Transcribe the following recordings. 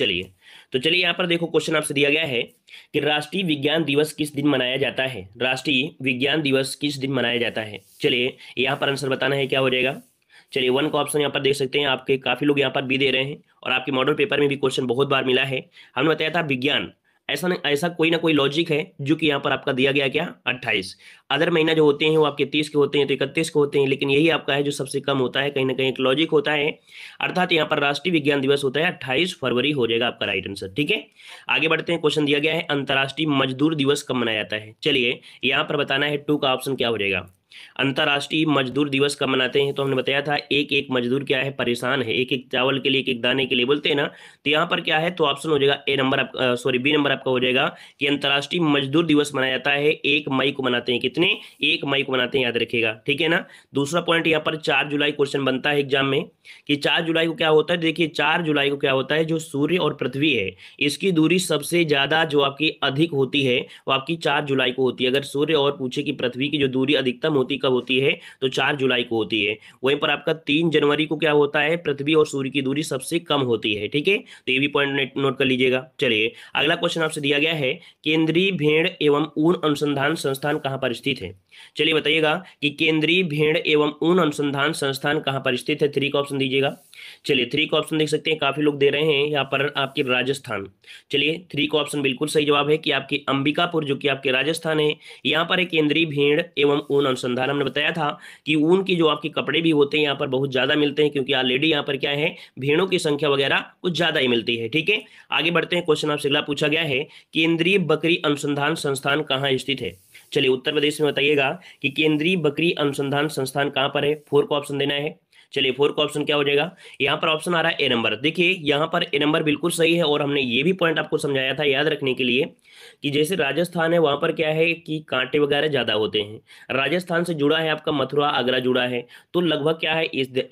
चलिए तो चलिए यहाँ पर देखो क्वेश्चन आपसे दिया गया है कि राष्ट्रीय विज्ञान दिवस किस दिन मनाया जाता है राष्ट्रीय विज्ञान दिवस किस दिन मनाया जाता है चलिए यहाँ पर आंसर बताना है क्या हो जाएगा चलिए वन का ऑप्शन यहाँ पर देख सकते हैं आपके काफी लोग यहाँ पर भी दे रहे हैं और आपके मॉडल पेपर में भी क्वेश्चन बहुत बार मिला है हमने बताया था विज्ञान ऐसा नहीं ऐसा कोई ना कोई लॉजिक है जो कि यहाँ पर आपका दिया गया क्या अट्ठाईस अदर महीना जो होते हैं वो आपके तीस के होते हैं तो इकतीस के होते हैं लेकिन यही आपका है जो सबसे कम होता है कहीं ना कहीं एक लॉजिक होता है अर्थात यहाँ पर राष्ट्रीय विज्ञान दिवस होता है अट्ठाईस फरवरी हो जाएगा आपका राइट आंसर ठीक है आगे बढ़ते हैं क्वेश्चन दिया गया है अंतर्राष्ट्रीय मजदूर दिवस कब मनाया जाता है चलिए यहाँ पर बताना है टू का ऑप्शन क्या हो जाएगा अंतर्राष्ट्रीय मजदूर दिवस कब मनाते हैं तो हमने बताया था एक एक मजदूर क्या है परेशान है एक एक चावल के लिए एक एक दाने के लिए बोलते हैं ना तो यहाँ पर क्या है तो ऑप्शन हो जाएगा A number sorry B number आपका हो जाएगा कि अंतर्राष्ट्रीय मजदूर दिवस मनाया जाता है एक मई को मनाते हैं कितने एक मई को मनाते हैं याद रखेगा ठीक है ना दूसरा पॉइंट यहाँ पर चार जुलाई क्वेश्चन बनता है एग्जाम में कि चार जुलाई को क्या होता है तो देखिए चार जुलाई को क्या होता है जो सूर्य और पृथ्वी है इसकी दूरी सबसे ज्यादा जो आपकी अधिक होती है वो आपकी चार जुलाई को होती है अगर सूर्य और पूछे कि पृथ्वी की जो दूरी अधिकतम होती कब होती है तो चार जुलाई को होती है वहीं पर आपका तीन जनवरी को क्या होता है पृथ्वी और सूर्य की दूरी सबसे कम होती है ठीक है तो ये भी पॉइंट नोट कर लीजिएगा चलिए अगला क्वेश्चन आपसे दिया गया है केंद्रीय भेड़ एवं ऊन अनुसंधान संस्थान कहाँ पर स्थित है चलिए बताइएगा कि केंद्रीय भेड़ एवं ऊन अनुसंधान संस्थान कहाँ पर स्थित है थ्री का ऑप्शन दीजिएगा चलिए थ्री का ऑप्शन देख सकते हैं काफी लोग दे रहे हैं यहाँ पर आपके राजस्थान चलिए थ्री का ऑप्शन बिल्कुल सही जवाब है कि आपके अंबिकापुर जो कि आपके राजस्थान है यहाँ पर एक केंद्रीय भेड़ एवं ऊन अनुसंधान हमने बताया था कि ऊन के जो आपके कपड़े भी होते हैं यहाँ पर बहुत ज्यादा मिलते हैं क्योंकि ऑलरेडी यहाँ पर क्या है भेड़ों की संख्या वगैरह कुछ ज्यादा ही मिलती है ठीक है आगे बढ़ते हैं क्वेश्चन आपसे अगला पूछा गया है केंद्रीय बकरी अनुसंधान संस्थान कहाँ स्थित है चलिए उत्तर प्रदेश में बताइएगा कि केंद्रीय बकरी अनुसंधान संस्थान कहाँ पर है फोर को ऑप्शन देना है चलिए फोर का ऑप्शन क्या हो जाएगा यहाँ पर ऑप्शन आ रहा है ए नंबर देखिए यहाँ पर ए नंबर बिल्कुल सही है और हमने ये भी पॉइंट आपको समझाया था याद रखने के लिए कि जैसे राजस्थान है वहां पर क्या है कि कांटे वगैरह ज़्यादा होते हैं राजस्थान से जुड़ा है आपका मथुरा आगरा जुड़ा है तो लगभग क्या है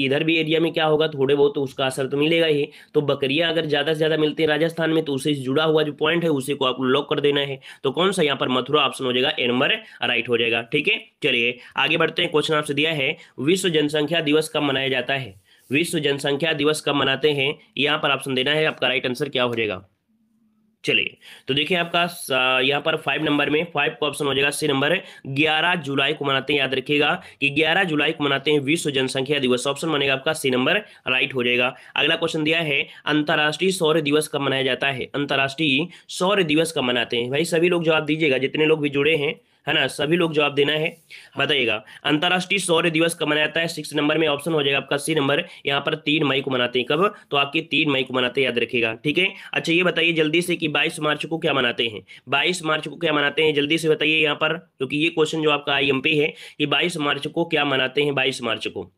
इधर भी एरिया में क्या होगा थोड़े बहुत तो उसका असर तो मिलेगा ही तो बकरिया अगर ज़्यादा से ज़्यादा मिलती है राजस्थान में तो उसे जुड़ा हुआ जो पॉइंट है उसी को आपको लॉक कर देना है तो कौन सा यहाँ पर मथुरा ऑप्शन हो जाएगा ए नंबर राइट हो जाएगा ठीक है चलिए आगे बढ़ते हैं क्वेश्चन आपसे दिया है विश्व जनसंख्या दिवस कब मनाया मनाया जाता है विश्व जनसंख्या दिवस कब मनाते हैं यहाँ पर ऑप्शन देना है आपका राइट आंसर क्या हो जाएगा चलिए तो देखिए आपका यहाँ पर फाइव नंबर में फाइव का ऑप्शन हो जाएगा सी नंबर ग्यारह जुलाई को मनाते हैं याद रखिएगा कि ग्यारह जुलाई को मनाते हैं विश्व जनसंख्या दिवस ऑप्शन बनेगा आपका सी नंबर राइट हो जाएगा अगला क्वेश्चन दिया है अंतर्राष्ट्रीय सौर्य दिवस कब मनाया जाता है अंतर्राष्ट्रीय सौर्य दिवस कब मनाते हैं भाई सभी लोग जवाब दीजिएगा जितने लोग भी जुड़े हैं है ना सभी लोग जवाब देना है हाँ। बताइएगा अंतर्राष्ट्रीय सौर्य दिवस कब मनाया जाता है सिक्स नंबर में ऑप्शन हो जाएगा आपका सी नंबर यहाँ पर तीन मई को मनाते हैं कब तो आपके तीन मई को मनाते हैं याद रखेगा ठीक है अच्छा ये बताइए जल्दी से कि बाईस मार्च को क्या मनाते हैं बाईस मार्च को क्या मनाते हैं जल्दी से बताइए यहाँ पर क्योंकि ये क्वेश्चन जो आपका आई है कि बाईस मार्च को क्या मनाते हैं बाईस मार्च को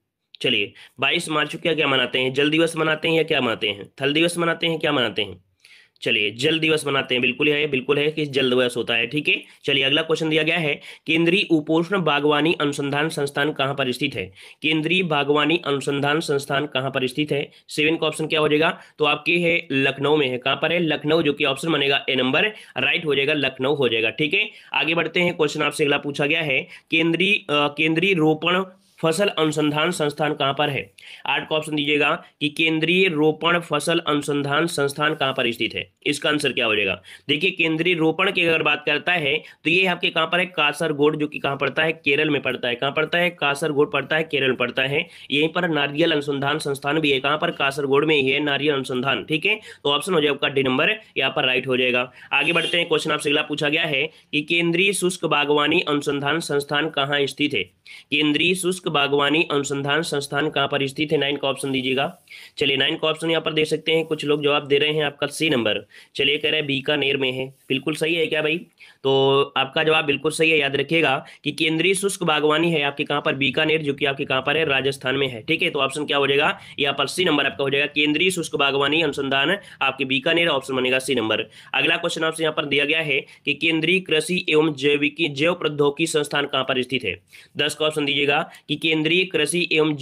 चलिए 22 मार्च को क्या क्या मनाते हैं जल दिवस मनाते हैं या क्या मनाते हैं थल दिवस मनाते हैं क्या मनाते हैं चलिए जल दिवस मनाते हैं बिल्कुल है बिल्कुल है कि जल दिवस होता है ठीक है चलिए अगला क्वेश्चन दिया गया है केंद्रीय उपोषण बागवानी अनुसंधान संस्थान कहां पर स्थित है केंद्रीय बागवानी अनुसंधान संस्थान कहां पर स्थित है सेवन का ऑप्शन क्या हो जाएगा तो आपके है लखनऊ में है कहां पर है लखनऊ जो कि ऑप्शन बनेगा ए नंबर राइट हो जाएगा लखनऊ हो जाएगा ठीक है आगे बढ़ते हैं क्वेश्चन आपसे अगला पूछा गया है केंद्रीय केंद्रीय रोपण फसल अनुसंधान संस्थान कहाँ पर है आठ का ऑप्शन दीजिएगा कि केंद्रीय रोपण फसल अनुसंधान संस्थान कहाँ पर स्थित है इसका आंसर क्या हो जाएगा देखिए केंद्रीय रोपण की अगर बात करता है तो ये आपके कहाँ पर है कासरगोड जो कि कहाँ पड़ता है केरल में पड़ता है कहाँ पड़ता है कासरगोड पड़ता है केरल पड़ता है यहीं पर नारियल अनुसंधान संस्थान भी है कहाँ पर कासरगोड में ही है नारियल अनुसंधान ठीक है तो ऑप्शन हो जाएगा डी नंबर यहाँ पर राइट हो जाएगा आगे बढ़ते हैं क्वेश्चन आपसे अगला पूछा गया है कि केंद्रीय शुष्क बागवानी अनुसंधान संस्थान कहाँ स्थित है केंद्रीय शुष्क बागवानी अनुसंधान संस्थान कहाँ पर स्थित है नाइन का ऑप्शन दीजिएगा चलिए नाइन का ऑप्शन यहाँ पर दे सकते हैं कुछ लोग जवाब दे रहे हैं आपका सी नंबर चलिए कह रहे हैं बीकानेर में है बिल्कुल सही है क्या भाई तो आपका जवाब बिल्कुल सही है याद रखिएगा कि केंद्रीय शुष्क बागवानी है आपके कहां पर बीकानेर जो कि आपके कहां पर है राजस्थान में है ठीक है तो ऑप्शन क्या हो जाएगा यहाँ पर सी नंबर आपका हो जाएगा केंद्रीय शुष्क बागवानी अनुसंधान आपके बीकानेर ऑप्शन बनेगा सी नंबर अगला क्वेश्चन आपसे यहाँ पर दिया गया है कि केंद्रीय कृषि एवं जैविकी जैव प्रौद्योगिकी संस्थान कहाँ पर स्थित है दस का ऑप्शन दीजिएगा कि केंद्रीय कृषि एवं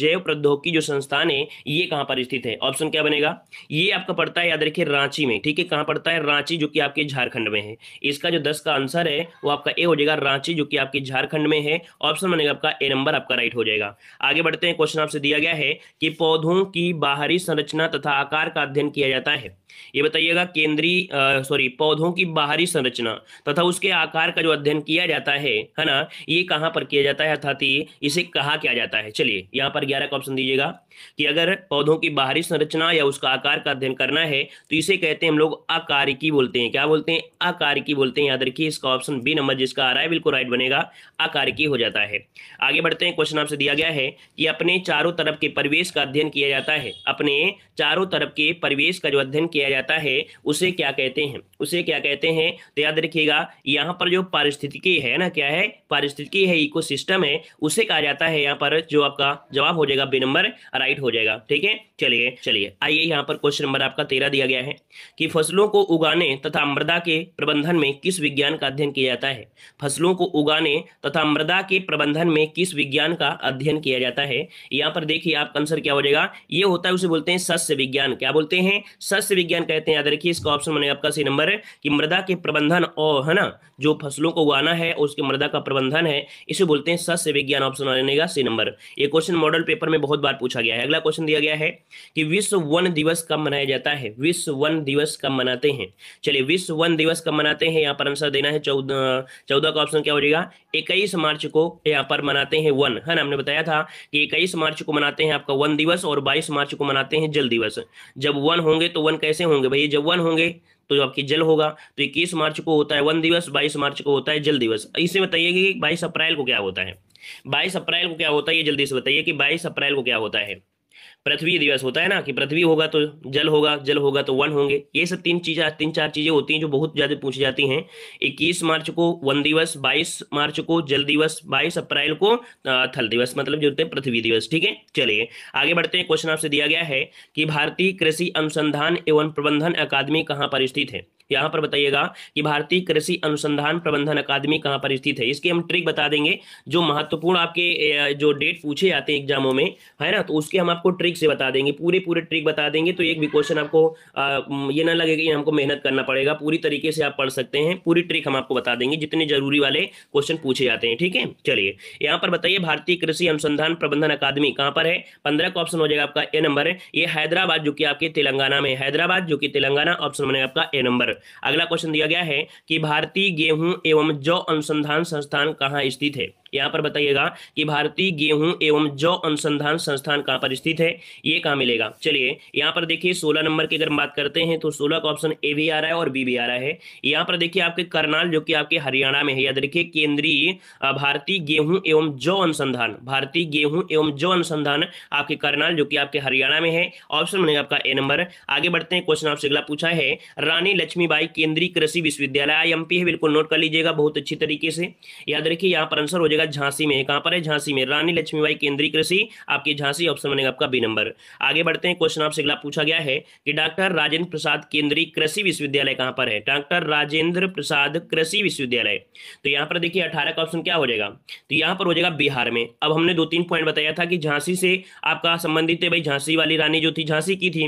जैव प्रौद्योगिकी जो संस्थान है ये कहाँ पर स्थित है ऑप्शन क्या बनेगा ये आपका पड़ता है याद रखिए रांची में ठीक है कहाँ पड़ता है रांची जो कि आपके झारखंड में है इसका जो दस का आंसर है वो आपका ए हो जाएगा रांची जो कि आपकी झारखंड में है ऑप्शन बनेगा आपका ए नंबर आपका राइट हो जाएगा आगे बढ़ते हैं क्वेश्चन आपसे दिया गया है कि पौधों की बाहरी संरचना तथा आकार का अध्ययन किया जाता है ये बताइएगा केंद्रीय सॉरी पौधों की बाहरी संरचना तथा उसके आकार का जो अध्ययन किया जाता है है ना ये कहां पर किया जाता है अर्थात इसे कहा क्या जाता है चलिए यहां पर ग्यारह का ऑप्शन दीजिएगा कि अगर पौधों की बाहरी संरचना या उसका आकार का अध्ययन करना है तो इसे कहते हैं हम लोग आकारिकी बोलते हैं क्या बोलते हैं आकारिकी बोलते हैं याद रखिए इसका ऑप्शन बी नंबर जिसका आ रहा है बिल्कुल राइट बनेगा आकारिकी हो जाता है आगे बढ़ते हैं क्वेश्चन आपसे दिया गया है कि अपने चारों तरफ के परिवेश का अध्ययन किया जाता है अपने चारों तरफ के परिवेश का जो अध्ययन किया किया जाता है उसे क्या कहते हैं उसे क्या कहते हैं तो याद रखिएगा यहाँ पर जो पारिस्थितिकी है ना क्या है पारिस्थितिकी है इकोसिस्टम है उसे कहा जाता है यहाँ पर जो आपका जवाब हो जाएगा बी नंबर राइट हो जाएगा ठीक है चलिए चलिए आइए यहाँ पर क्वेश्चन नंबर आपका तेरह दिया गया है कि फसलों को उगाने तथा मृदा के प्रबंधन में किस विज्ञान का अध्ययन किया जाता है फसलों को उगाने तथा मृदा के प्रबंधन में किस विज्ञान का अध्ययन किया जाता है यहाँ पर देखिए आपका आंसर क्या हो जाएगा ये होता है उसे बोलते हैं सस्य विज्ञान क्या बोलते हैं सस्य विज्ञान विज्ञान कहते हैं याद रखिए इसका ऑप्शन मैंने आपका सही नंबर है कि मृदा के प्रबंधन और है ना जो फसलों को उगाना है और उसके मृदा का प्रबंधन है इसे बोलते हैं सस्य विज्ञान ऑप्शन बनेगा सी नंबर ये क्वेश्चन मॉडल पेपर में बहुत बार पूछा गया है अगला क्वेश्चन दिया गया है कि विश्व वन दिवस कब मनाया जाता है विश्व वन दिवस कब मनाते हैं चलिए विश्व वन दिवस कब मनाते हैं यहाँ पर आंसर देना है चौदह चौदह का ऑप्शन क्या हो जाएगा इक्कीस मार्च को यहाँ पर मनाते हैं वन है ना हमने बताया था कि इक्कीस मार्च को मनाते हैं आपका वन दिवस और बाईस मार्च को मनाते हैं जल दिवस जब वन होंगे तो वन कैसे कैसे होंगे भाई जब वन होंगे तो आपकी जल होगा तो इक्कीस मार्च को होता है वन दिवस बाईस मार्च को होता है जल दिवस इसे बताइए कि बाईस अप्रैल को क्या होता है बाईस अप्रैल को क्या होता है ये जल्दी से बताइए कि बाईस अप्रैल को क्या होता है पृथ्वी दिवस होता है ना कि पृथ्वी होगा तो जल होगा जल होगा तो वन होंगे ये सब तीन चीज़ें तीन चार चीज़ें होती हैं जो बहुत ज़्यादा पूछी जाती हैं 21 मार्च को वन दिवस 22 मार्च को जल दिवस 22 अप्रैल को थल दिवस मतलब जो होते हैं पृथ्वी दिवस ठीक है चलिए आगे बढ़ते हैं क्वेश्चन आपसे दिया गया है कि भारतीय कृषि अनुसंधान एवं प्रबंधन अकादमी कहाँ पर स्थित है यहां पर बताइएगा कि भारतीय कृषि अनुसंधान प्रबंधन अकादमी कहाँ पर स्थित है इसके हम ट्रिक बता देंगे जो महत्वपूर्ण आपके जो डेट पूछे जाते हैं एग्जामों में है ना तो उसके हम आपको ट्रिक से बता देंगे पूरे पूरे ट्रिक बता देंगे तो एक भी क्वेश्चन आपको ये ना लगेगा कि हमको मेहनत करना पड़ेगा पूरी तरीके से आप पढ़ सकते हैं पूरी ट्रिक हम आपको बता देंगे जितने जरूरी वाले क्वेश्चन पूछे जाते हैं ठीक है चलिए यहाँ पर बताइए भारतीय कृषि अनुसंधान प्रबंधन अकादमी कहाँ पर है पंद्रह का ऑप्शन हो जाएगा आपका ए नंबर है ये हैदराबाद जो कि आपके तेलंगाना में हैदराबाद जो कि तेलंगाना ऑप्शन बनेगा आपका ए नंबर अगला क्वेश्चन दिया गया है कि भारतीय गेहूं एवं जौ अनुसंधान संस्थान कहाँ स्थित है यहाँ पर बताइएगा कि भारतीय गेहूं एवं जौ अनुसंधान संस्थान कहाँ पर स्थित है ये कहाँ मिलेगा चलिए यहाँ पर देखिए सोलह नंबर की अगर बात करते हैं तो सोलह का ऑप्शन ए भी आ रहा है और बी भी आ रहा है यहाँ पर देखिए आपके करनाल जो कि आपके हरियाणा में है याद रखिए केंद्रीय भारतीय गेहूं एवं जौ अनुसंधान भारतीय गेहूं एवं जौ अनुसंधान आपके करनाल जो कि आपके हरियाणा में है ऑप्शन बनेगा आपका ए नंबर आगे बढ़ते हैं क्वेश्चन आपसे अगला पूछा है रानी लक्ष्मीबाई केंद्रीय कृषि विश्वविद्यालय आई है बिल्कुल नोट कर लीजिएगा बहुत अच्छी तरीके से याद रखिए यहाँ पर आंसर हो जाएगा बनेगा झांसी में कहां पर है झांसी में रानी लक्ष्मीबाई केंद्रीय कृषि आपकी झांसी ऑप्शन बनेगा आपका बी नंबर आगे बढ़ते हैं क्वेश्चन आपसे अगला पूछा गया है कि डॉक्टर राजेंद्र प्रसाद केंद्रीय कृषि विश्वविद्यालय कहां पर है डॉक्टर राजेंद्र प्रसाद कृषि विश्वविद्यालय तो यहां पर देखिए अठारह का ऑप्शन क्या हो जाएगा तो यहां पर हो जाएगा बिहार में अब हमने दो तीन पॉइंट बताया था कि झांसी से आपका संबंधित है भाई झांसी वाली रानी जो थी झांसी की थी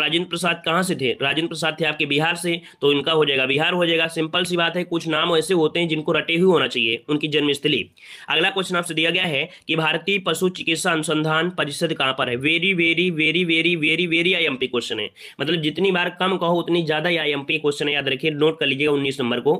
राजेंद्र प्रसाद कहां से थे राजेंद्र प्रसाद थे आपके बिहार से तो इनका हो जाएगा बिहार हो जाएगा सिंपल सी बात है कुछ नाम ऐसे होते हैं जिनको रटे हुए होना चाहिए उनकी जन्मस्थली अगला क्वेश्चन आपसे दिया गया है कि भारतीय पशु चिकित्सा अनुसंधान परिषद कहां पर है very very very very very very IMP question है मतलब जितनी बार कम कहो उतनी ज्यादा आईएमपी क्वेश्चन है याद रखिए नोट कर लीजिएगा उन्नीस नंबर को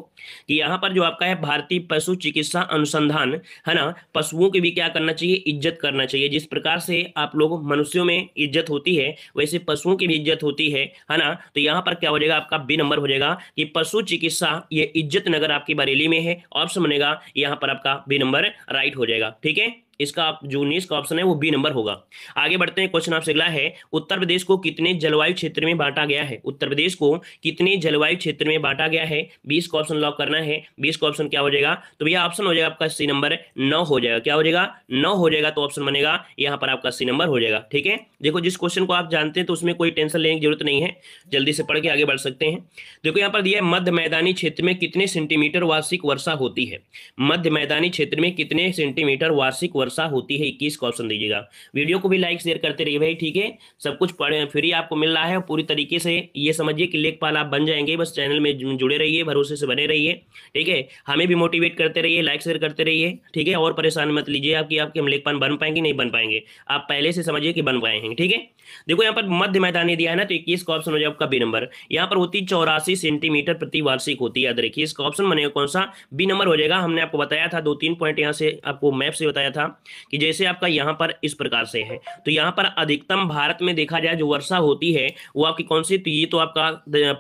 कि यहां पर जो आपका है भारतीय पशु चिकित्सा अनुसंधान है ना पशुओं की भी क्या करना चाहिए इज्जत करना चाहिए जिस प्रकार से आप लोग मनुष्यों में इज्जत होती है वैसे पशुओं की भी इज्जत होती है है ना तो यहाँ पर क्या हो जाएगा आपका बी नंबर हो जाएगा कि पशु चिकित्सा ये इज्जत नगर आपकी बरेली में है ऑप्शन बनेगा यहाँ पर आपका बी नंबर पर राइट हो जाएगा ठीक है इसका जो उन्नीस का ऑप्शन है वो बी नंबर होगा आगे बढ़ते हैं क्वेश्चन आपसे अगला है उत्तर प्रदेश को कितने जलवायु क्षेत्र में बांटा गया है उत्तर प्रदेश को कितने जलवायु क्षेत्र में बांटा गया है बीस का ऑप्शन लॉक करना है बीस का ऑप्शन क्या हो जाएगा तो भैया ऑप्शन हो जाएगा आपका सी नंबर नौ हो जाएगा क्या हो जाएगा नौ हो जाएगा तो ऑप्शन बनेगा यहाँ पर आपका सी नंबर हो जाएगा ठीक है देखो जिस क्वेश्चन को आप जानते हैं तो उसमें कोई टेंशन लेने की जरूरत नहीं है जल्दी से पढ़ के आगे बढ़ सकते हैं देखो यहाँ पर दिया है मध्य मैदानी क्षेत्र में कितने सेंटीमीटर वार्षिक वर्षा होती है मध्य मैदानी क्षेत्र में कितने सेंटीमीटर वार्षिक सा होती है इक्कीस का ऑप्शन दीजिएगा वीडियो को भी लाइक शेयर करते रहिए भाई ठीक है सब कुछ पढ़े फ्री आपको मिल रहा है पूरी तरीके से ये समझिए कि लेखपाल आप बन जाएंगे बस चैनल में जुड़े रहिए भरोसे से बने रहिए ठीक है हमें भी मोटिवेट करते रहिए लाइक शेयर करते रहिए ठीक है और परेशान मत लीजिए आपकी आपके हम लेखपाल बन पाएंगे नहीं बन पाएंगे आप पहले से समझिए कि बन पाएंगे ठीक है देखो यहाँ पर मध्य मैदानी दिया है ना तो इक्कीस का ऑप्शन हो जाएगा आपका बी नंबर यहाँ पर होती चौरासी सेंटीमीटर प्रति वार्षिक होती है याद रखिए इसका ऑप्शन बनेगा कौन सा बी नंबर हो जाएगा हमने आपको बताया था दो तीन पॉइंट यहाँ से आपको मैप से बताया था कि जैसे आपका यहाँ पर इस प्रकार से है तो यहाँ पर अधिकतम भारत में देखा जाए जो वर्षा होती है वो आपकी कौन सी तो ये तो आपका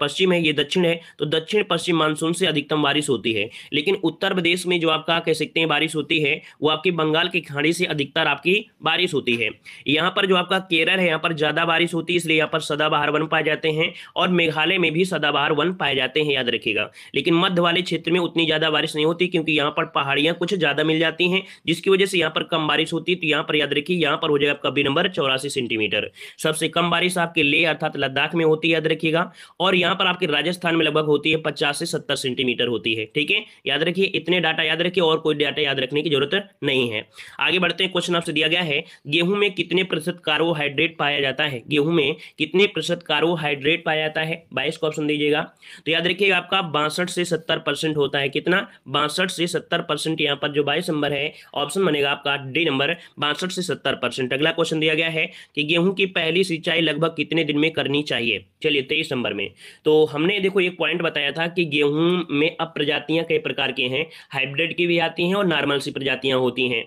पश्चिम है ये दक्षिण है तो दक्षिण पश्चिम मानसून से अधिकतम बारिश होती है लेकिन उत्तर प्रदेश में जो आपका कह सकते हैं बारिश होती है वो आपकी बंगाल की खाड़ी से अधिकतर आपकी बारिश होती है यहाँ पर जो आपका केरल है यहाँ पर पर ज़्यादा बारिश होती है इसलिए यहाँ पर सदाबहार वन पाए जाते हैं और मेघालय में भी सदाबहार वन पाए जाते हैं याद रखिएगा लेकिन मध्य वाले क्षेत्र में उतनी ज़्यादा बारिश नहीं होती क्योंकि यहाँ पर पहाड़ियां कुछ ज़्यादा मिल जाती हैं जिसकी वजह से यहाँ पर कम बारिश होती है तो यहाँ पर याद रखिए यहाँ पर हो जाएगा आपका बी नंबर चौरासी सेंटीमीटर सबसे कम बारिश आपके ले अर्थात लद्दाख में होती है याद रखिएगा और यहाँ पर आपके राजस्थान में लगभग होती है पचास से सत्तर सेंटीमीटर होती है ठीक है याद रखिए इतने डाटा याद रखिए और कोई डाटा याद रखने की जरूरत नहीं है आगे बढ़ते हैं क्वेश्चन आपसे दिया गया है गेहूं में कितने प्रतिशत कार्बोहाइड्रेट पाया पाया जाता है गेहूं में कितने प्रतिशत कार्बोहाइड्रेट पाया जाता है बाईस को ऑप्शन दीजिएगा तो याद रखिएगा आपका बासठ से सत्तर परसेंट होता है कितना बासठ से सत्तर परसेंट यहाँ पर जो बाईस नंबर है ऑप्शन बनेगा आपका डी नंबर बासठ से सत्तर परसेंट अगला क्वेश्चन दिया गया है कि गेहूं की पहली सिंचाई लगभग कितने दिन में करनी चाहिए चलिए तेईस नंबर में तो हमने देखो एक पॉइंट बताया था कि गेहूं में अब प्रजातियां कई प्रकार के हैं हाइब्रिड की भी आती हैं और नॉर्मल सी प्रजातियां होती हैं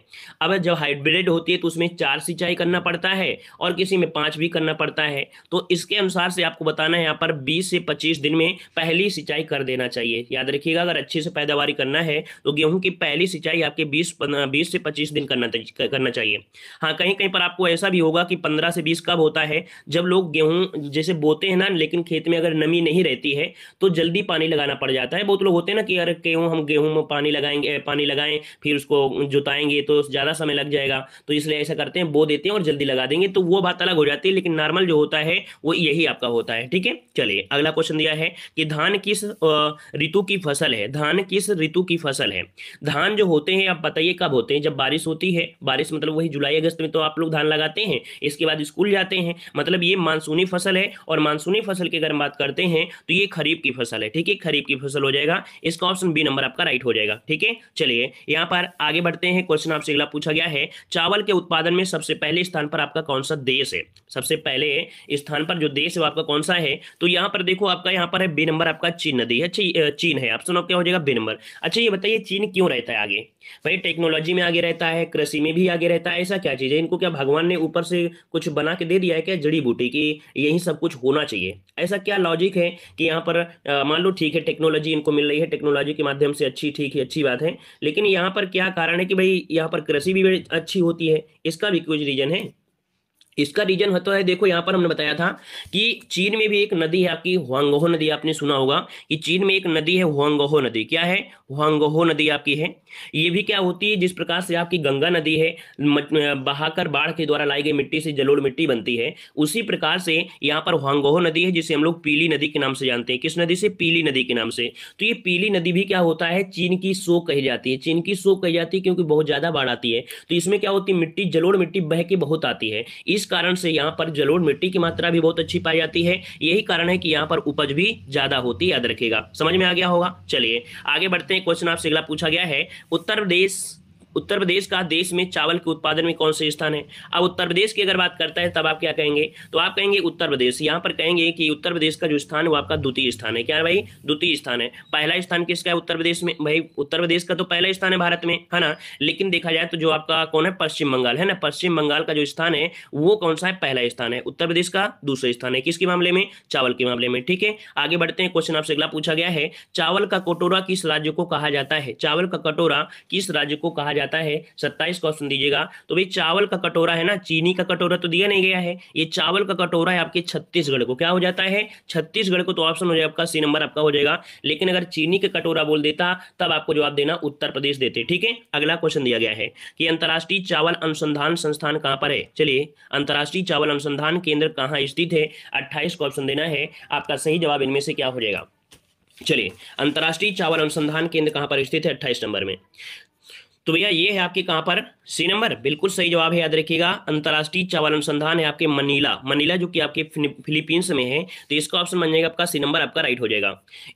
अब जब हाइब्रिड होती है तो उसमें चार सिंचाई करना पड़ता है और किसी में पांच पाँच भी करना पड़ता है तो इसके अनुसार से आपको बताना है यहाँ पर बीस से पच्चीस दिन में पहली सिंचाई कर देना चाहिए याद रखिएगा अगर अच्छे से पैदावार करना है तो गेहूं की पहली सिंचाई आपके बीस बीस से पच्चीस दिन करना करना चाहिए हाँ कहीं कहीं पर आपको ऐसा भी होगा कि पंद्रह से बीस कब होता है जब लोग गेहूं जैसे बोते हैं ना लेकिन खेत में अगर नमी नहीं रहती है तो जल्दी पानी लगाना पड़ जाता है बहुत लोग होते हैं ना कि अगर गेहूँ हम गेहूँ में पानी लगाएंगे पानी लगाएं फिर उसको जुताएंगे तो ज़्यादा समय लग जाएगा तो इसलिए ऐसा करते हैं बो देते हैं और जल्दी लगा देंगे तो वो बात अलग हो जाती जाती है लेकिन नॉर्मल जो होता है वो यही आपका होता है ठीक है चलिए अगला क्वेश्चन दिया है कि धान किस ऋतु की फसल है धान किस ऋतु की फसल है धान जो होते हैं आप बताइए कब होते हैं जब बारिश होती है बारिश मतलब वही जुलाई अगस्त में तो आप लोग धान लगाते हैं इसके बाद स्कूल जाते हैं मतलब ये मानसूनी फसल है और मानसूनी फसल की अगर हम बात करते हैं तो ये खरीफ की फसल है ठीक है खरीफ की फसल हो जाएगा इसका ऑप्शन बी नंबर आपका राइट हो जाएगा ठीक है चलिए यहाँ पर आगे बढ़ते हैं क्वेश्चन आपसे अगला पूछा गया है चावल के उत्पादन में सबसे पहले स्थान पर आपका कौन सा देश है सबसे पहले स्थान पर जो देश है आपका कौन सा है तो यहाँ पर देखो आपका यहाँ पर है बे नंबर आपका चीन नदी है चीन है ऑप्शन आपका हो जाएगा बे नंबर अच्छा ये बताइए चीन क्यों रहता है आगे भाई टेक्नोलॉजी में आगे रहता है कृषि में भी आगे रहता है ऐसा क्या चीज़ है इनको क्या भगवान ने ऊपर से कुछ बना के दे दिया है क्या जड़ी बूटी की यही सब कुछ होना चाहिए ऐसा क्या लॉजिक है कि यहाँ पर मान लो ठीक है टेक्नोलॉजी इनको मिल रही है टेक्नोलॉजी के माध्यम से अच्छी ठीक है अच्छी बात है लेकिन यहाँ पर क्या कारण है कि भाई यहाँ पर कृषि भी अच्छी होती है इसका भी कुछ रीजन है इसका रीजन होता है देखो यहाँ पर हमने बताया था कि चीन में भी एक नदी है आपकी हुआंगोहो नदी आपने सुना होगा कि चीन में एक नदी है हुआंगहो नदी क्या है हुआंगोहो नदी आपकी है ये भी क्या होती है जिस प्रकार से आपकी गंगा नदी है बहाकर बाढ़ के द्वारा लाई गई मिट्टी से जलोड़ मिट्टी बनती है उसी प्रकार से यहाँ पर हुआंगहो नदी है जिसे हम लोग पीली नदी के नाम से जानते हैं किस नदी से पीली नदी के नाम से तो ये पीली नदी भी क्या होता है चीन की सो कही जाती है चीन की सो कही जाती है क्योंकि बहुत ज्यादा बाढ़ आती है तो इसमें क्या होती है मिट्टी जलोड़ मिट्टी बह के बहुत आती है इस कारण से यहाँ पर जलोढ़ मिट्टी की मात्रा भी बहुत अच्छी पाई जाती है यही कारण है कि यहाँ पर उपज भी ज्यादा होती याद रखेगा समझ में आ गया होगा चलिए आगे बढ़ते हैं क्वेश्चन आपसे अगला पूछा गया है उत्तर प्रदेश उत्तर प्रदेश का देश में चावल के उत्पादन में कौन सा स्थान है अब उत्तर प्रदेश की अगर बात करता है तब आप क्या कहेंगे तो आप कहेंगे उत्तर प्रदेश यहाँ पर कहेंगे कि उत्तर प्रदेश का जो स्थान है वो आपका द्वितीय स्थान है क्या भाई द्वितीय स्थान है पहला स्थान किसका है उत्तर प्रदेश में भाई उत्तर प्रदेश का तो पहला स्थान है भारत में है ना लेकिन देखा जाए तो जो आपका कौन है पश्चिम बंगाल है ना पश्चिम बंगाल का जो स्थान है वो कौन सा है पहला स्थान है उत्तर प्रदेश का दूसरा स्थान है किसके मामले में चावल के मामले में ठीक है आगे बढ़ते हैं क्वेश्चन आपसे अगला पूछा गया है चावल का कटोरा किस राज्य को कहा जाता है चावल का कटोरा किस राज्य को कहा जाता जाता है सत्ताईस का ऑप्शन दीजिएगा तो भाई चावल का कटोरा है ना चीनी का कटोरा तो दिया नहीं गया है ये चावल का कटोरा है आपके छत्तीसगढ़ को क्या हो जाता है छत्तीसगढ़ को तो ऑप्शन हो जाएगा आपका सी नंबर आपका हो जाएगा लेकिन अगर चीनी का कटोरा बोल देता तब आपको जवाब देना उत्तर प्रदेश देते ठीक है अगला क्वेश्चन दिया गया है कि अंतर्राष्ट्रीय चावल अनुसंधान संस्थान कहाँ पर है चलिए अंतर्राष्ट्रीय चावल अनुसंधान केंद्र कहाँ स्थित है अट्ठाईस का ऑप्शन देना है आपका सही जवाब इनमें से क्या हो जाएगा चलिए अंतर्राष्ट्रीय चावल अनुसंधान केंद्र कहां पर स्थित है अट्ठाईस नंबर में तो भैया ये है आपकी कहाँ पर सी नंबर बिल्कुल सही जवाब है याद रखिएगा अंतर्राष्ट्रीय चावल अनुसंधान है आपके मनीला मनीला जो कि आपके फिलीपींस में है तो इसका ऑप्शन बन जाएगा आपका सी नंबर आपका राइट हो जाएगा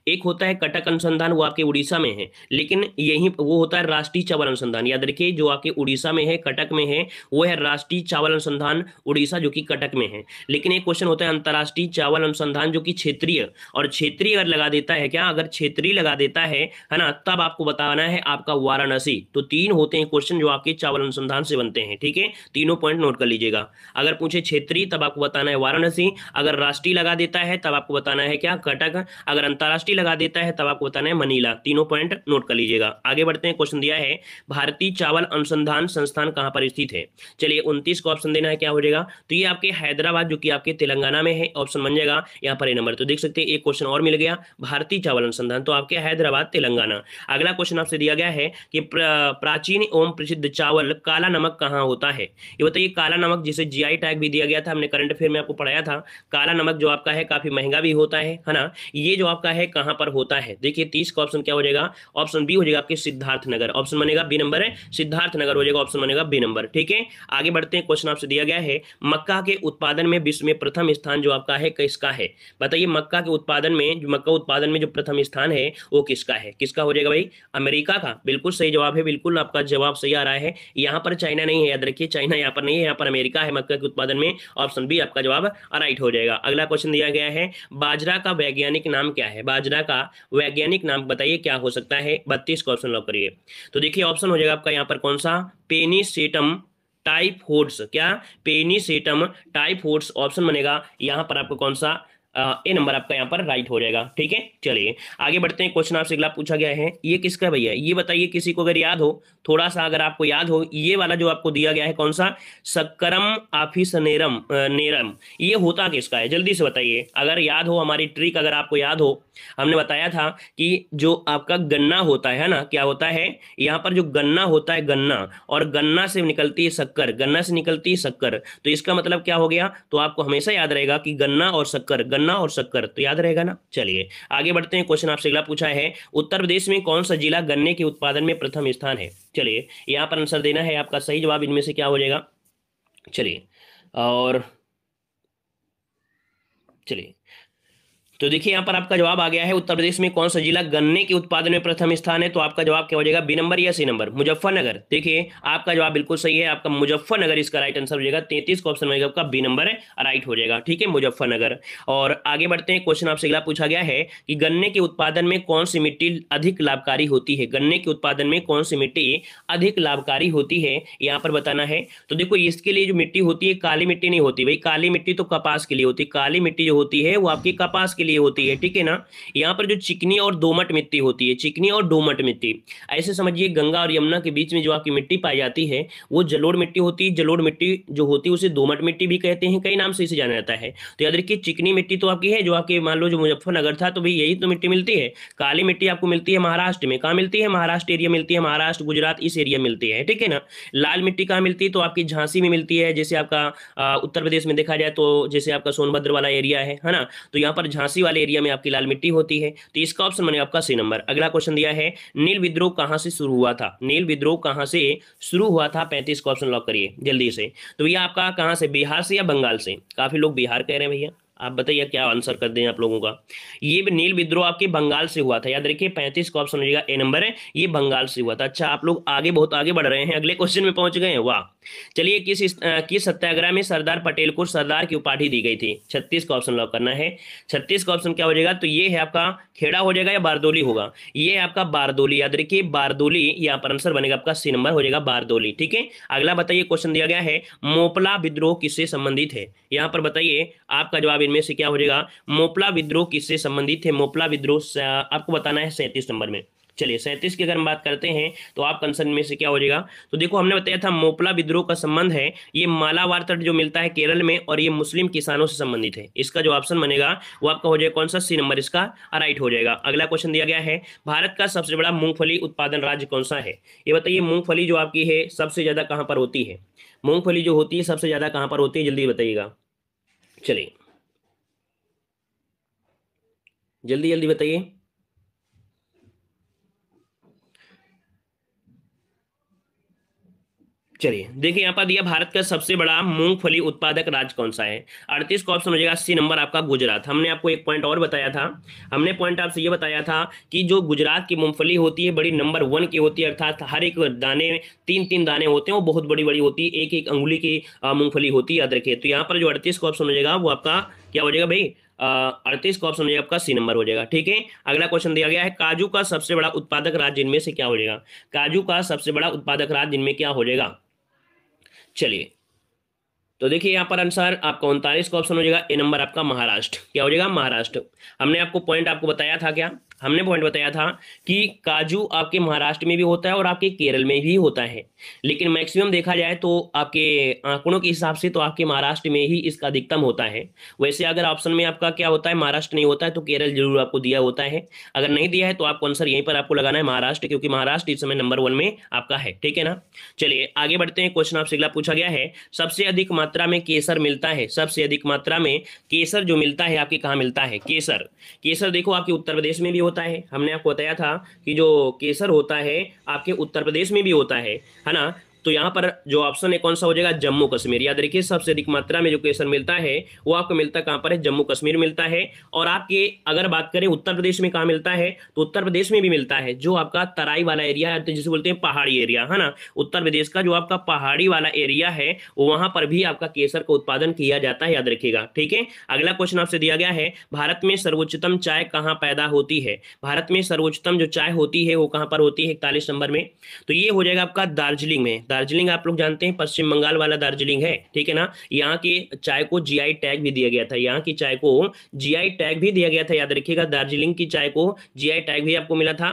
एक होता है कटक अनुसंधान वो आपके उड़ीसा में है लेकिन यही वो होता है राष्ट्रीय चावल अनुसंधान याद रखिए जो आपके उड़ीसा में है कटक में है वो है राष्ट्रीय चावल अनुसंधान उड़ीसा जो कि कटक में है लेकिन एक क्वेश्चन होता है अंतर्राष्ट्रीय चावल अनुसंधान जो कि क्षेत्रीय और क्षेत्रीय अगर लगा देता है क्या अगर क्षेत्रीय लगा देता है है ना तब आपको बताना है आपका वाराणसी तो तीन होते हैं क्वेश्चन जो आपके चावल और अनुसंधान से बनते हैं ठीक है तीनों पॉइंट नोट कर लीजिएगा अगर पूछे क्षेत्रीय तब आपको बताना है वाराणसी अगर राष्ट्रीय लगा देता है तब आपको बताना है क्या कटक अगर अंतर्राष्ट्रीय लगा देता है तब आपको बताना है मनीला तीनों पॉइंट नोट कर लीजिएगा आगे बढ़ते हैं क्वेश्चन दिया है भारतीय चावल अनुसंधान संस्थान कहाँ पर स्थित है चलिए उन्तीस का ऑप्शन देना है क्या हो जाएगा तो ये आपके हैदराबाद जो कि आपके तेलंगाना में है ऑप्शन बन जाएगा यहाँ पर नंबर तो देख सकते हैं एक क्वेश्चन और मिल गया भारतीय चावल अनुसंधान तो आपके हैदराबाद तेलंगाना अगला क्वेश्चन आपसे दिया गया है कि प्राचीन एवं प्रसिद्ध चावल मतलब काला नमक कहाँ होता है ये बताइए काला नमक जिसे जीआई टैग भी दिया गया था हमने करंट अफेयर में आपको पढ़ाया था काला नमक जो आपका है काफी महंगा भी होता है है ना ये जो आपका है कहाँ पर होता है देखिए तीस का ऑप्शन क्या हो जाएगा ऑप्शन बी हो जाएगा आपके सिद्धार्थ नगर ऑप्शन बनेगा बी नंबर है सिद्धार्थ नगर हो जाएगा ऑप्शन बनेगा बी नंबर ठीक है आगे बढ़ते हैं क्वेश्चन आपसे दिया गया है मक्का के उत्पादन में विश्व में प्रथम स्थान जो आपका है किसका है बताइए मक्का के उत्पादन में जो मक्का उत्पादन में जो प्रथम स्थान है वो किसका है किसका हो जाएगा भाई अमेरिका का बिल्कुल सही जवाब है बिल्कुल आपका जवाब सही आ रहा है यहां पर चाइना नहीं है याद रखिए चाइना यहां पर नहीं है यहां पर अमेरिका है मक्का के उत्पादन में ऑप्शन बी आपका जवाब राइट हो जाएगा अगला क्वेश्चन दिया गया है बाजरा का वैज्ञानिक नाम क्या है बाजरा का वैज्ञानिक नाम बताइए क्या हो सकता है बत्तीस का ऑप्शन लॉक करिए तो देखिए ऑप्शन हो जाएगा आपका यहाँ पर कौन सा टाइप टाइफोड्स क्या टाइप टाइफोड्स ऑप्शन बनेगा यहां पर आपको कौन सा ए नंबर आपका यहाँ पर राइट हो जाएगा ठीक है चलिए आगे बढ़ते हैं क्वेश्चन आपसे अगला पूछा गया है ये किसका भैया ये बताइए किसी को अगर याद हो थोड़ा सा अगर आपको याद हो ये वाला जो आपको दिया गया है कौन सा सक्करम आफिस नेरम नेरम ये होता किसका है जल्दी से बताइए अगर याद हो हमारी ट्रिक अगर आपको याद हो हमने बताया था कि जो आपका गन्ना होता है ना क्या होता है यहाँ पर जो गन्ना होता है गन्ना और गन्ना से निकलती है शक्कर गन्ना से निकलती है शक्कर तो इसका मतलब क्या हो गया तो आपको हमेशा याद रहेगा कि गन्ना और शक्कर गन्ना और शक्कर तो याद रहेगा ना चलिए आगे बढ़ते हैं क्वेश्चन आपसे अगला पूछा है उत्तर प्रदेश में कौन सा जिला गन्ने के उत्पादन में प्रथम स्थान है चलिए यहाँ पर आंसर देना है आपका सही जवाब इनमें से क्या हो जाएगा चलिए और चलिए तो देखिए यहाँ पर आपका जवाब आ गया है उत्तर प्रदेश में कौन सा जिला गन्ने के उत्पादन में प्रथम स्थान है तो आपका जवाब क्या हो जाएगा बी नंबर या सी नंबर मुजफ्फरनगर देखिए आपका जवाब बिल्कुल सही है आपका मुजफ्फरनगर इसका राइट आंसर हो जाएगा तैतीस का ऑप्शन आपका बी नंबर राइट हो जाएगा ठीक है मुजफ्फरनगर और आगे बढ़ते हैं क्वेश्चन आपसे अगला पूछा गया है कि गन्ने के उत्पादन में कौन सी मिट्टी अधिक लाभकारी होती है गन्ने के उत्पादन में कौन सी मिट्टी अधिक लाभकारी होती है यहाँ पर बताना है तो देखो इसके लिए जो मिट्टी होती है काली मिट्टी नहीं होती भाई काली मिट्टी तो कपास के लिए होती है काली मिट्टी जो होती है वो आपकी कपास के लिए होती है ठीक है ना यहाँ पर जो चिकनी और दोमट मिट्टी होती है चिकनी और डोमट मिट्टी ऐसे समझिए गंगा और यमुना के बीच में जो आपकी मिट्टी पाई जाती है वो जलोड़ मिट्टी होती है जलोड़ मिट्टी जो होती है उसे दोमट मिट्टी भी कहते हैं कई नाम से इसे जाना जाता है तो याद रखिए चिकनी मिट्टी तो आपकी है जो आपके मान लो जो मुजफ्फरनगर था तो भाई यही तो मिट्टी मिलती है काली मिट्टी आपको मिलती है महाराष्ट्र में कहाँ मिलती है महाराष्ट्र एरिया मिलती है महाराष्ट्र गुजरात इस एरिया मिलती है ठीक है ना लाल मिट्टी कहाँ मिलती है तो आपकी झांसी में मिलती है जैसे आपका उत्तर प्रदेश में देखा जाए तो जैसे आपका सोनभद्र वाला एरिया है है ना तो यहाँ पर झांसी खांसी वाले एरिया में आपकी लाल मिट्टी होती है तो इसका ऑप्शन मैंने आपका सी नंबर अगला क्वेश्चन दिया है नील विद्रोह कहाँ से शुरू हुआ था नील विद्रोह कहाँ से शुरू हुआ था पैंतीस का ऑप्शन लॉक करिए जल्दी से तो भैया आपका कहाँ से बिहार से या बंगाल से काफी लोग बिहार कह रहे हैं भैया आप बताइए क्या आंसर कर दें आप लोगों का ये भी नील विद्रोह आपके बंगाल से हुआ था याद रखिए पैंतीस का ऑप्शन ए नंबर है ये बंगाल से हुआ था अच्छा आप लोग आगे बहुत आगे बढ़ रहे हैं अगले क्वेश्चन में पहुंच गए हैं वाह चलिए किस किस सत्याग्रह में सरदार पटेल को सरदार की उपाधि दी गई थी छत्तीस का ऑप्शन लॉक करना है छत्तीस का ऑप्शन क्या हो जाएगा तो ये है आपका खेड़ा हो जाएगा या बारदोली होगा ये है आपका बारदोली याद रखिए बारदोली यहाँ पर आंसर बनेगा आपका सी नंबर हो जाएगा बारदोली ठीक है अगला बताइए क्वेश्चन दिया गया है मोपला विद्रोह किससे संबंधित है यहाँ पर बताइए आपका जवाब इनमें से क्या हो जाएगा मोपला विद्रोह किससे संबंधित है मोपला विद्रोह आपको बताना है सैंतीस नंबर में चलिए सैंतीस की अगर हम बात करते हैं तो आप कंसर्न में से क्या हो जाएगा तो देखो हमने बताया था मोपला विद्रोह का संबंध है ये मालावार तट जो मिलता है केरल में और ये मुस्लिम किसानों से संबंधित है इसका जो ऑप्शन बनेगा वो आपका हो जाएगा कौन सा सी नंबर इसका राइट हो जाएगा अगला क्वेश्चन दिया गया है भारत का सबसे बड़ा मूंगफली उत्पादन राज्य कौन सा है ये बताइए मूंगफली जो आपकी है सबसे ज्यादा कहाँ पर होती है मूंगफली जो होती है सबसे ज्यादा कहाँ पर होती है जल्दी बताइएगा चलिए जल्दी जल्दी बताइए चलिए देखिए यहाँ पर दिया भारत का सबसे बड़ा मूंगफली उत्पादक राज्य कौन सा है अड़तीस को ऑप्शन हो जाएगा सी नंबर आपका गुजरात हमने आपको एक पॉइंट और बताया था हमने पॉइंट आपसे ये बताया था कि जो गुजरात की मूंगफली होती है बड़ी नंबर वन की होती है अर्थात हर एक दाने तीन तीन दाने होते हैं वो बहुत बड़ी बड़ी होती है एक एक अंगुली की मूंगफली होती है याद रखिए तो यहाँ पर जो अड़तीस को ऑप्शन हो जाएगा वो आपका क्या हो जाएगा भाई अड़तीस को ऑप्शन हो जाएगा आपका सी नंबर हो जाएगा ठीक है अगला क्वेश्चन दिया गया है काजू का सबसे बड़ा उत्पादक राज्य जिनमें से क्या हो जाएगा काजू का सबसे बड़ा उत्पादक राज्य जिनमें क्या हो जाएगा चलिए तो देखिए यहाँ पर आंसर आपका उनतालीस का ऑप्शन हो जाएगा ए नंबर आपका महाराष्ट्र क्या हो जाएगा महाराष्ट्र हमने आपको पॉइंट आपको बताया था क्या हमने पॉइंट बताया था कि काजू आपके महाराष्ट्र में भी होता है और आपके केरल में भी होता है लेकिन मैक्सिमम देखा जाए तो आपके आंकड़ों के हिसाब से तो आपके महाराष्ट्र में ही इसका अधिकतम होता है वैसे अगर ऑप्शन में आपका क्या होता है महाराष्ट्र नहीं होता है तो केरल जरूर आपको दिया होता है अगर नहीं दिया है तो आपको आंसर यहीं पर आपको लगाना है महाराष्ट्र क्योंकि महाराष्ट्र इस समय नंबर वन में आपका है ठीक है ना चलिए आगे बढ़ते हैं क्वेश्चन आपसे अगला पूछा गया है सबसे अधिक मात्रा में केसर मिलता है सबसे अधिक मात्रा में केसर जो मिलता है आपके कहाँ मिलता है केसर केसर देखो आपके उत्तर प्रदेश में भी होता है हमने आपको बताया था कि जो केसर होता है आपके उत्तर प्रदेश में भी होता है है ना तो यहाँ पर जो ऑप्शन है कौन सा हो जाएगा जम्मू कश्मीर याद रखिए सबसे अधिक मात्रा में जो क्वेश्चन मिलता है वो आपको मिलता कहाँ पर है जम्मू कश्मीर मिलता है और आपके अगर बात करें उत्तर प्रदेश में कहाँ मिलता है तो उत्तर प्रदेश में भी मिलता है जो आपका तराई वाला एरिया है तो जिसे बोलते हैं पहाड़ी एरिया है ना उत्तर प्रदेश का जो आपका पहाड़ी वाला एरिया है वहां पर भी आपका केसर का उत्पादन किया जाता है याद रखिएगा ठीक है अगला क्वेश्चन आपसे दिया गया है भारत में सर्वोच्चतम चाय कहाँ पैदा होती है भारत में सर्वोच्चतम जो चाय होती है वो कहाँ पर होती है इकतालीस नंबर में तो ये हो जाएगा आपका दार्जिलिंग में दार्जिलिंग आप लोग जानते हैं पश्चिम बंगाल वाला दार्जिलिंग है ठीक है ना यहाँ की चाय को जीआई टैग भी दिया गया था यहाँ की चाय को जीआई टैग भी दिया गया था याद रखिएगा दार्जिलिंग की चाय को जीआई टैग भी आपको मिला था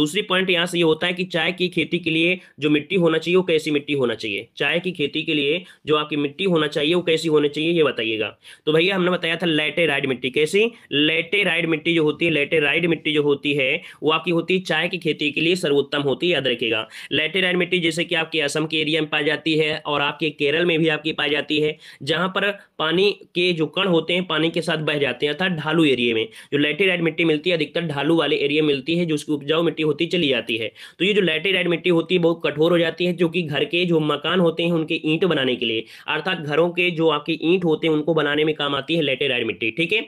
दूसरी पॉइंट यहाँ से ये यह होता है कि चाय की खेती के लिए जो मिट्टी होना चाहिए वो कैसी मिट्टी होना चाहिए चाय की खेती के लिए जो आपकी मिट्टी होना चाहिए वो कैसी होनी चाहिए ये बताइएगा तो भैया हमने बताया था लेटेराइड मिट्टी कैसी लेटेराइड मिट्टी जो होती है लेटेराइड मिट्टी जो होती है वो आपकी होती है चाय की खेती के लिए सर्वोत्तम होती है याद रखेगा लेटेराइड मिट्टी जैसे कि आपकी असम के एरिया में पाई जाती है और आपके केरल में भी आपकी पाई जाती है जहाँ पर पानी के जो कण होते हैं पानी के साथ बह जाते हैं अर्थात ढालू एरिए में जो लेटेराइड मिट्टी मिलती है अधिकतर ढालू वाले एरिया में मिलती है जो उसकी उपजाऊ मिट्टी होती चली जाती है तो ये जो लेटेराइड मिट्टी होती है बहुत कठोर हो जाती है जो कि घर के जो मकान होते हैं उनके ईंट बनाने के लिए अर्थात घरों के जो आपके ईंट होते हैं उनको बनाने में काम आती है लेटेराइड मिट्टी ठीक है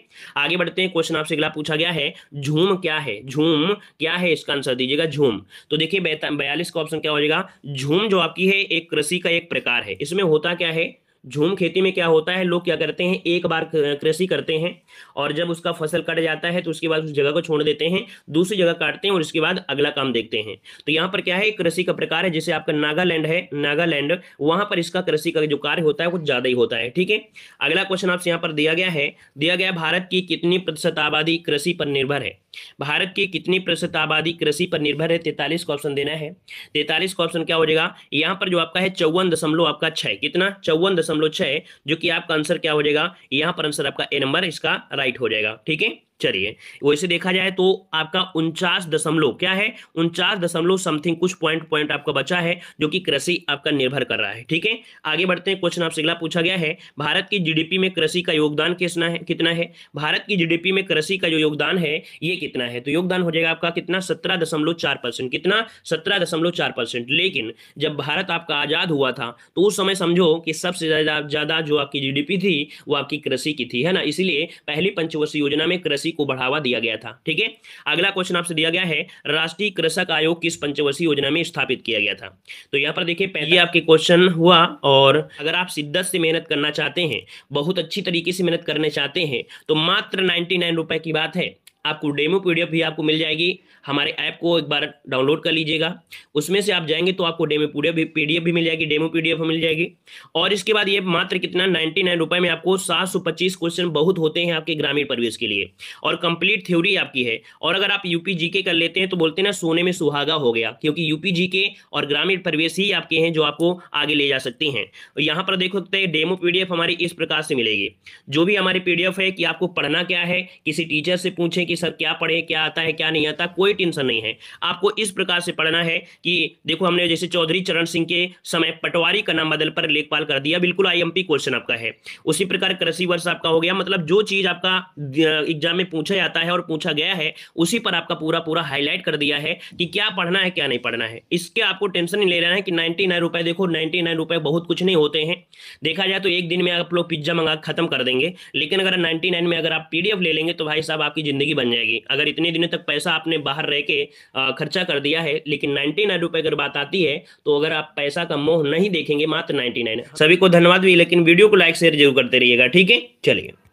आगे बढ़ते हैं क्वेश्चन आपसे अगला पूछा गया है झूम क्या है झूम क्या है इसका आंसर दीजिएगा झूम तो देखिए बयालीस का ऑप्शन क्या हो जाएगा झूम जो आपकी है एक कृषि का एक प्रकार है इसमें होता क्या है झूम खेती में क्या होता है लोग क्या करते हैं एक बार कृषि करते हैं और जब उसका फसल कट जाता है तो उसके बाद उस जगह को छोड़ देते हैं दूसरी जगह काटते हैं और उसके बाद अगला काम देखते हैं तो यहाँ पर क्या है कृषि का प्रकार है जैसे आपका नागालैंड है नागालैंड वहां पर इसका कृषि का जो कार्य होता है वो ज़्यादा ही होता है ठीक है अगला क्वेश्चन आपसे यहाँ पर दिया गया है दिया गया भारत की कितनी प्रतिशत आबादी कृषि पर निर्भर है भारत की कितनी प्रतिशत आबादी कृषि पर निर्भर है तैतालीस का ऑप्शन देना है तैतालीस का ऑप्शन क्या हो जाएगा यहाँ पर जो आपका है चौवन आपका छह कितना चौवन दशमलव छह जो कि आपका आंसर क्या हो जाएगा यहां पर आंसर आपका ए नंबर इसका राइट हो जाएगा ठीक है चलिए वैसे देखा जाए तो आपका उनचास दशमलव क्या है उनचास दशमलव समथिंग कुछ पॉइंट पॉइंट आपका बचा है जो कि कृषि आपका निर्भर कर रहा है ठीक है आगे बढ़ते हैं क्वेश्चन आपसे अगला पूछा गया है भारत की जीडीपी में कृषि का योगदान कितना है कितना है भारत की जीडीपी में कृषि का जो योगदान है ये कितना है तो योगदान हो जाएगा आपका कितना सत्रह दशमलव चार परसेंट कितना सत्रह दशमलव चार परसेंट लेकिन जब भारत आपका आजाद हुआ था तो उस समय समझो कि सबसे ज्यादा ज्यादा जो आपकी जीडीपी थी वो आपकी कृषि की थी है ना इसीलिए पहली पंचवर्षीय योजना में कृषि कृषि को बढ़ावा दिया गया था ठीक है अगला क्वेश्चन आपसे दिया गया है राष्ट्रीय कृषक आयोग किस पंचवर्षीय योजना में स्थापित किया गया था तो यहाँ पर देखिए पहले आपके क्वेश्चन हुआ और अगर आप शिद्दत से मेहनत करना चाहते हैं बहुत अच्छी तरीके से मेहनत करना चाहते हैं तो मात्र नाइनटी रुपए की बात है आपको डेमो पीडीएफ भी आपको मिल जाएगी हमारे ऐप को एक बार डाउनलोड कर लीजिएगा उसमें से आप जाएंगे तो आपको डेमो पी पीडीएफ भी मिल जाएगी डेमो पीडीएफ मिल जाएगी और इसके बाद ये मात्र कितना नाइन्टी नाइन रुपए में आपको सात सौ पच्चीस क्वेश्चन बहुत होते हैं आपके ग्रामीण परिवेश के लिए और कंप्लीट थ्योरी आपकी है और अगर आप यूपी जीके कर लेते हैं तो बोलते ना सोने में सुहागा हो गया क्योंकि यूपी जीके और ग्रामीण परिवेश ही आपके हैं जो आपको आगे ले जा सकते हैं यहाँ पर देखो सकते तो डेमो पीडीएफ हमारी इस प्रकार से मिलेगी जो भी हमारी पीडीएफ है कि आपको पढ़ना क्या है किसी टीचर से पूछें कि सर क्या पढ़े क्या आता है क्या नहीं आता कोई टेंशन नहीं है आपको इस प्रकार से पढ़ना है कि देखो हमने जैसे चौधरी चरण सिंह के समय पटवारी का नाम बदल पर लेखपाल कर दिया बिल्कुल आईएमपी क्वेश्चन आपका है उसी प्रकार कृषि वर्ष आपका हो गया मतलब जो चीज आपका एग्जाम में पूछा जाता है और पूछा गया है उसी पर आपका पूरा पूरा हाईलाइट कर दिया है कि क्या पढ़ना है क्या नहीं पढ़ना है इसके आपको टेंशन नहीं ले रहा है कि नाइनटी रुपए देखो नाइनटी रुपए बहुत कुछ नहीं होते हैं देखा जाए तो एक दिन में आप लोग पिज्जा मंगा खत्म कर देंगे लेकिन अगर नाइनटी में अगर आप पीडीएफ ले लेंगे तो भाई साहब आपकी जिंदगी बन जाएगी अगर इतने दिनों तक पैसा आपने बाहर बाहर रह के खर्चा कर दिया है लेकिन नाइन्टी नाइन रुपये अगर बात आती है तो अगर आप पैसा का मोह नहीं देखेंगे मात्र नाइन्टी नाइन हाँ। सभी को धन्यवाद भी लेकिन वीडियो को लाइक शेयर जरूर करते रहिएगा ठीक है चलिए